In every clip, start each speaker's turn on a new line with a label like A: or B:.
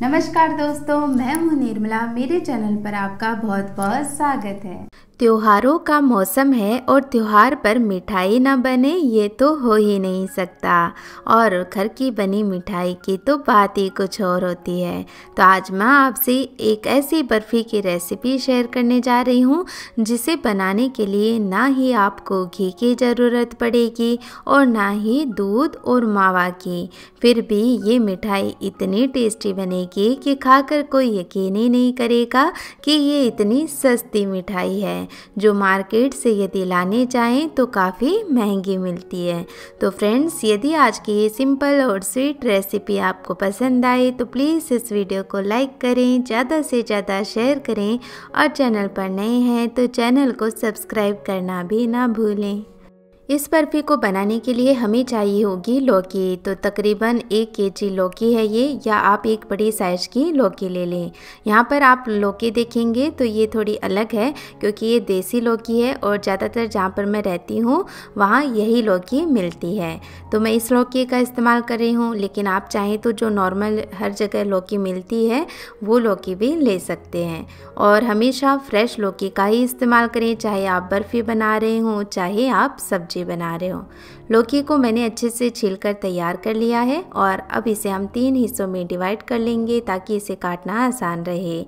A: नमस्कार दोस्तों मैं हूं निर्मला मेरे चैनल पर आपका बहुत बहुत स्वागत है त्योहारों का मौसम है और त्यौहार पर मिठाई ना बने ये तो हो ही नहीं सकता और घर की बनी मिठाई की तो बात ही कुछ और होती है तो आज मैं आपसे एक ऐसी बर्फ़ी की रेसिपी शेयर करने जा रही हूँ जिसे बनाने के लिए ना ही आपको घी की ज़रूरत पड़ेगी और ना ही दूध और मावा की फिर भी ये मिठाई इतनी टेस्टी बनेगी कि खाकर कोई यकीन ही नहीं करेगा कि ये इतनी सस्ती मिठाई है हैं जो मार्केट से यदि लाने जाएं तो काफ़ी महंगी मिलती है तो फ्रेंड्स यदि आज की ये सिंपल और स्वीट रेसिपी आपको पसंद आए तो प्लीज़ इस वीडियो को लाइक करें ज़्यादा से ज़्यादा शेयर करें और चैनल पर नए हैं तो चैनल को सब्सक्राइब करना भी ना भूलें इस बर्फ़ी को बनाने के लिए हमें चाहिए होगी लौकी तो तकरीबन एक जी लौकी है ये या आप एक बड़ी साइज़ की लौकी ले लें यहाँ पर आप लौकी देखेंगे तो ये थोड़ी अलग है क्योंकि ये देसी लौकी है और ज़्यादातर जहाँ पर मैं रहती हूँ वहाँ यही लौकी मिलती है तो मैं इस लौकी का इस्तेमाल कर रही हूँ लेकिन आप चाहें तो जो नॉर्मल हर जगह लौकी मिलती है वो लौकी भी ले सकते हैं और हमेशा फ्रेश लौकी का ही इस्तेमाल करें चाहे आप बर्फ़ी बना रहे हों चाहे आप सब्जी सब्जी बना रहे हो लौकी को मैंने अच्छे से छील कर तैयार कर लिया है और अब इसे हम तीन हिस्सों में डिवाइड कर लेंगे ताकि इसे काटना आसान रहे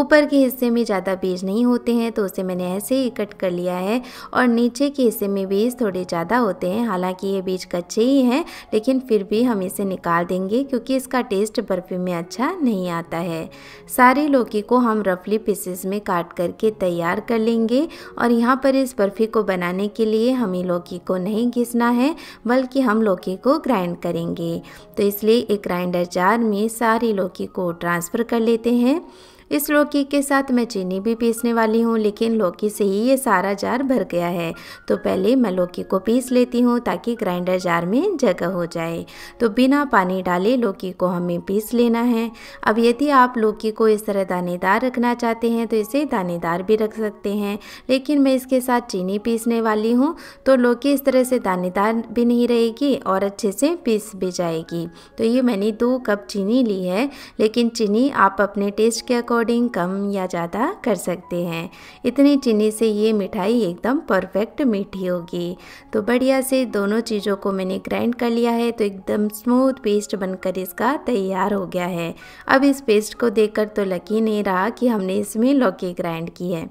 A: ऊपर के हिस्से में ज़्यादा बीज नहीं होते हैं तो उसे मैंने ऐसे ही कट कर लिया है और नीचे के हिस्से में बीज थोड़े ज़्यादा होते हैं हालाँकि ये बीज कच्चे ही हैं लेकिन फिर भी हम इसे निकाल देंगे क्योंकि इसका टेस्ट बर्फ़ी में अच्छा नहीं आता है सारी लौकी को हम रफली पीसेस में काट करके तैयार कर लेंगे और यहाँ पर इस बर्फ़ी को बनाने के लिए हमें लौकी लौकी को नहीं घिसना है बल्कि हम लौकी को ग्राइंड करेंगे तो इसलिए एक ग्राइंडर जार में सारी लौकी को ट्रांसफ़र कर लेते हैं इस लौकी के साथ मैं चीनी भी पीसने वाली हूँ लेकिन लौकी से ही ये सारा जार भर गया है तो पहले मैं लौकी को पीस लेती हूँ ताकि ग्राइंडर जार में जगह हो जाए तो बिना पानी डाले लौकी को हमें पीस लेना है अब यदि आप लौकी को इस तरह दानेदार रखना चाहते हैं तो इसे दानेदार भी रख सकते हैं लेकिन मैं इसके साथ चीनी पीसने वाली हूँ तो लौकी इस तरह से दानेदार भी नहीं रहेगी और अच्छे से पीस भी जाएगी तो ये मैंने दो कप चीनी ली है लेकिन चीनी आप अपने टेस्ट के अकॉर्डिंग अकॉर्डिंग कम या ज़्यादा कर सकते हैं इतनी चीनी से ये मिठाई एकदम परफेक्ट मीठी होगी तो बढ़िया से दोनों चीज़ों को मैंने ग्राइंड कर लिया है तो एकदम स्मूथ पेस्ट बनकर इसका तैयार हो गया है अब इस पेस्ट को देखकर तो लग ही नहीं रहा कि हमने इसमें लौकी ग्राइंड की है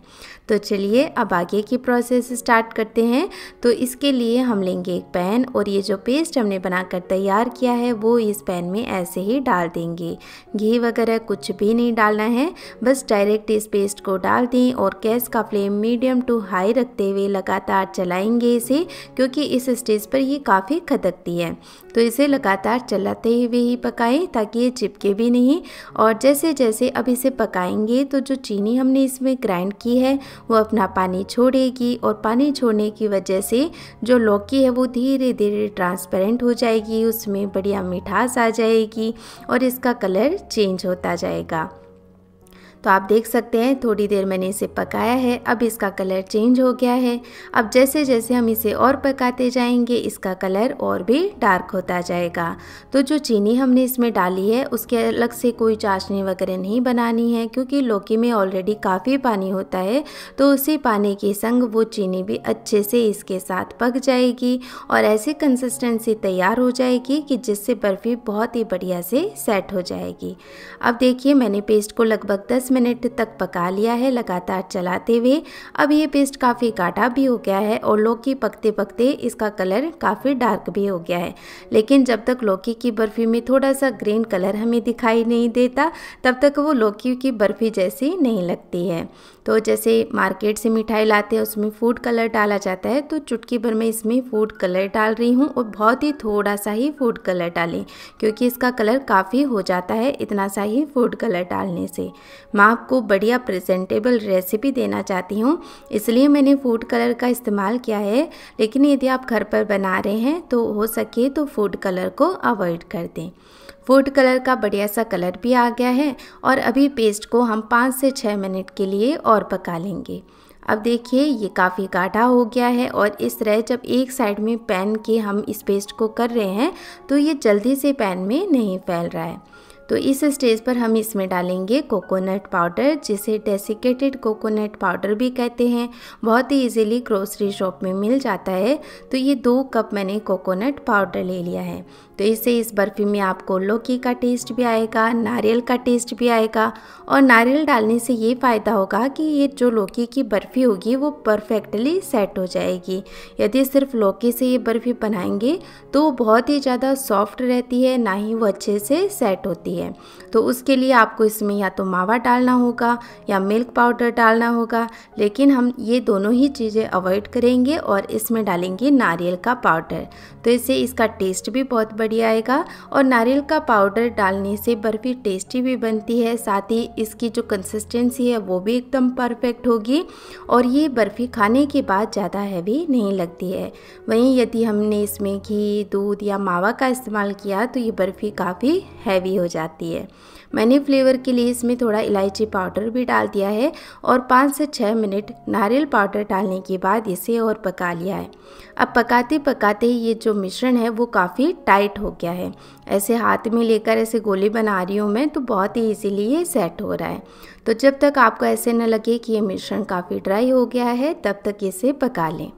A: तो चलिए अब आगे की प्रोसेस स्टार्ट करते हैं तो इसके लिए हम लेंगे एक पैन और ये जो पेस्ट हमने बनाकर तैयार किया है वो इस पैन में ऐसे ही डाल देंगे घी वगैरह कुछ भी नहीं डालना है बस डायरेक्ट इस पेस्ट को डाल दें और गैस का फ्लेम मीडियम टू हाई रखते हुए लगातार चलाएंगे इसे क्योंकि इस स्टेज पर ये काफ़ी खदकती है तो इसे लगातार चलाते हुए ही पकाएं ताकि ये चिपके भी नहीं और जैसे जैसे अब इसे पकाएंगे तो जो चीनी हमने इसमें ग्राइंड की है वो अपना पानी छोड़ेगी और पानी छोड़ने की वजह से जो लौकी है वो धीरे धीरे ट्रांसपेरेंट हो जाएगी उसमें बढ़िया मिठास आ जाएगी और इसका कलर चेंज होता जाएगा तो आप देख सकते हैं थोड़ी देर मैंने इसे पकाया है अब इसका कलर चेंज हो गया है अब जैसे जैसे हम इसे और पकाते जाएंगे इसका कलर और भी डार्क होता जाएगा तो जो चीनी हमने इसमें डाली है उसके अलग से कोई चाशनी वगैरह नहीं बनानी है क्योंकि लौकी में ऑलरेडी काफ़ी पानी होता है तो उसी पानी के संग वो चीनी भी अच्छे से इसके साथ पक जाएगी और ऐसी कंसिस्टेंसी तैयार हो जाएगी कि जिससे बर्फ़ी बहुत ही बढ़िया से सेट हो जाएगी अब देखिए मैंने पेस्ट को लगभग दस मिनट तक पका लिया है लगातार चलाते हुए अब ये पेस्ट काफ़ी काटा भी हो गया है और लौकी पकते पकते इसका कलर काफ़ी डार्क भी हो गया है लेकिन जब तक लौकी की बर्फ़ी में थोड़ा सा ग्रीन कलर हमें दिखाई नहीं देता तब तक वो लौकी की बर्फ़ी जैसी नहीं लगती है तो जैसे मार्केट से मिठाई लाते हैं उसमें फूड कलर डाला जाता है तो चुटकी भर में इसमें फूड कलर डाल रही हूँ और बहुत ही थोड़ा सा ही फूड कलर डालें क्योंकि इसका कलर काफ़ी हो जाता है इतना सा ही फूड कलर डालने से मैं आपको बढ़िया प्रेजेंटेबल रेसिपी देना चाहती हूँ इसलिए मैंने फूड कलर का इस्तेमाल किया है लेकिन यदि आप घर पर बना रहे हैं तो हो सके तो फूड कलर को अवॉइड कर दें फूड कलर का बढ़िया सा कलर भी आ गया है और अभी पेस्ट को हम पाँच से छः मिनट के लिए और पका लेंगे अब देखिए ये काफ़ी गाढ़ा हो गया है और इस तरह जब एक साइड में पैन के हम इस पेस्ट को कर रहे हैं तो ये जल्दी से पैन में नहीं फैल रहा है तो इस स्टेज पर हम इसमें डालेंगे कोकोनट पाउडर जिसे डेसिकेटेड कोकोनट पाउडर भी कहते हैं बहुत ही इजीली ग्रोसरी शॉप में मिल जाता है तो ये दो कप मैंने कोकोनट पाउडर ले लिया है तो इससे इस बर्फ़ी में आपको लौकी का टेस्ट भी आएगा नारियल का टेस्ट भी आएगा और नारियल डालने से ये फ़ायदा होगा कि ये जो लौकी की बर्फ़ी होगी वो परफेक्टली सेट हो जाएगी यदि सिर्फ लौकी से ये बर्फ़ी बनाएंगे तो बहुत ही ज़्यादा सॉफ्ट रहती है ना ही वो अच्छे से सेट होती है होती है तो उसके लिए आपको इसमें या तो मावा डालना होगा या मिल्क पाउडर डालना होगा लेकिन हम ये दोनों ही चीज़ें अवॉइड करेंगे और इसमें डालेंगे नारियल का पाउडर तो इससे इसका टेस्ट भी बहुत बढ़िया आएगा और नारियल का पाउडर डालने से बर्फ़ी टेस्टी भी बनती है साथ ही इसकी जो कंसिस्टेंसी है वो भी एकदम परफेक्ट होगी और ये बर्फ़ी खाने के बाद ज़्यादा हैवी नहीं लगती है वहीं यदि हमने इसमें घी दूध या मावा का इस्तेमाल किया तो ये बर्फ़ी काफ़ी हैवी हो जाती जाती है मैंने फ्लेवर के लिए इसमें थोड़ा इलायची पाउडर भी डाल दिया है और पाँच से छः मिनट नारियल पाउडर डालने के बाद इसे और पका लिया है अब पकाते पकाते ही ये जो मिश्रण है वो काफ़ी टाइट हो गया है ऐसे हाथ में लेकर ऐसे गोले बना रही हूँ मैं तो बहुत ही ईजिली ये सेट हो रहा है तो जब तक आपको ऐसे न लगे कि ये मिश्रण काफ़ी ड्राई हो गया है तब तक इसे पका लें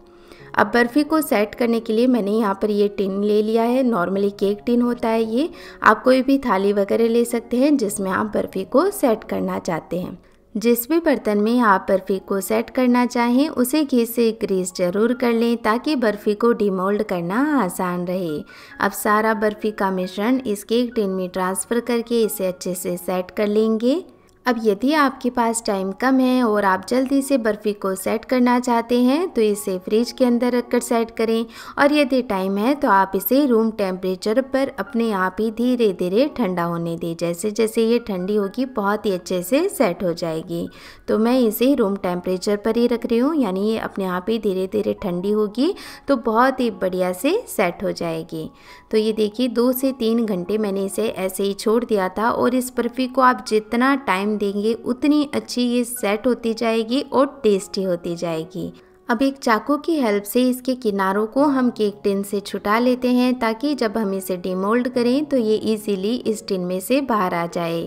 A: अब बर्फ़ी को सेट करने के लिए मैंने यहाँ पर ये टिन ले लिया है नॉर्मली केक टिन होता है ये आप कोई भी थाली वगैरह ले सकते हैं जिसमें आप बर्फ़ी को सेट करना चाहते हैं जिस भी बर्तन में आप बर्फ़ी को सेट करना चाहें उसे घी से ग्रीस जरूर कर लें ताकि बर्फ़ी को डिमोल्ड करना आसान रहे अब सारा बर्फ़ी का मिश्रण इस केक टिन में ट्रांसफ़र करके इसे अच्छे से सेट कर लेंगे अब यदि आपके पास टाइम कम है और आप जल्दी से बर्फ़ी को सेट करना चाहते हैं तो इसे फ्रिज के अंदर रखकर सेट करें और यदि टाइम है तो आप इसे रूम टेम्परेचर पर अपने आप ही धीरे धीरे ठंडा होने दें जैसे जैसे ये ठंडी होगी बहुत ही अच्छे से सेट हो जाएगी तो मैं इसे रूम टेम्परेचर पर ही रख रही हूँ यानी ये अपने आप ही धीरे धीरे ठंडी होगी तो बहुत ही बढ़िया से सेट हो जाएगी तो ये देखिए दो से तीन घंटे मैंने इसे ऐसे ही छोड़ दिया था और इस बर्फ़ी को आप जितना टाइम देंगे उतनी अच्छी ये सेट होती जाएगी और टेस्टी होती जाएगी अब एक चाकू की हेल्प से इसके किनारों को हम केक टिन से छुटा लेते हैं ताकि जब हम इसे डिमोल्ड करें तो ये इजीली इस टिन में से बाहर आ जाए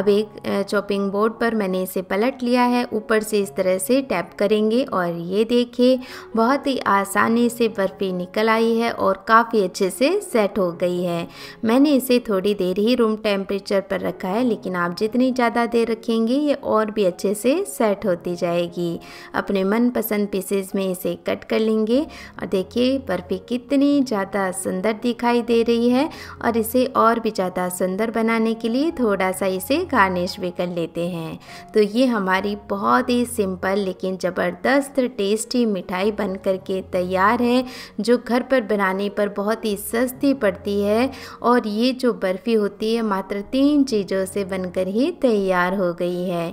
A: अब एक चॉपिंग बोर्ड पर मैंने इसे पलट लिया है ऊपर से इस तरह से टैप करेंगे और ये देखिए बहुत ही आसानी से बर्फ़ी निकल आई है और काफ़ी अच्छे से सेट हो गई है मैंने इसे थोड़ी देर ही रूम टेम्परेचर पर रखा है लेकिन आप जितनी ज़्यादा देर रखेंगे ये और भी अच्छे से सेट होती जाएगी अपने मनपसंद पीसे पीसेज में इसे कट कर लेंगे और देखिए बर्फ़ी कितनी ज़्यादा सुंदर दिखाई दे रही है और इसे और भी ज़्यादा सुंदर बनाने के लिए थोड़ा सा इसे गार्निश भी कर लेते हैं तो ये हमारी बहुत ही सिंपल लेकिन ज़बरदस्त टेस्टी मिठाई बन करके तैयार है जो घर पर बनाने पर बहुत ही सस्ती पड़ती है और ये जो बर्फ़ी होती है मात्र तीन चीज़ों से बनकर ही तैयार हो गई है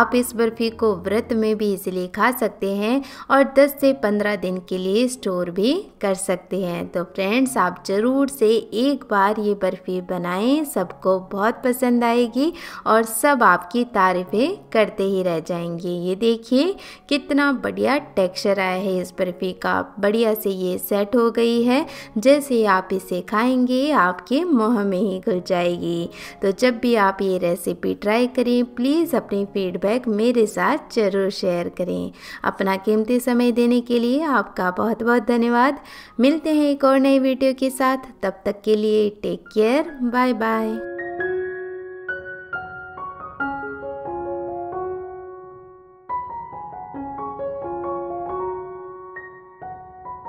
A: आप इस बर्फ़ी को व्रत में भी इसलिए खा सकते हैं और आप 10 से 15 दिन के लिए स्टोर भी कर सकते हैं तो फ्रेंड्स आप ज़रूर से एक बार ये बर्फ़ी बनाएं सबको बहुत पसंद आएगी और सब आपकी तारीफ़ें करते ही रह जाएंगे ये देखिए कितना बढ़िया टेक्सचर आया है इस बर्फ़ी का बढ़िया से ये सेट हो गई है जैसे आप इसे खाएंगे आपके मुँह में ही घुल जाएगी तो जब भी आप ये रेसिपी ट्राई करें प्लीज़ अपनी फीडबैक मेरे साथ ज़रूर शेयर करें अपना कीमती समय समय देने के लिए आपका बहुत बहुत धन्यवाद मिलते हैं एक और नई वीडियो के साथ तब तक के लिए टेक केयर बाय बाय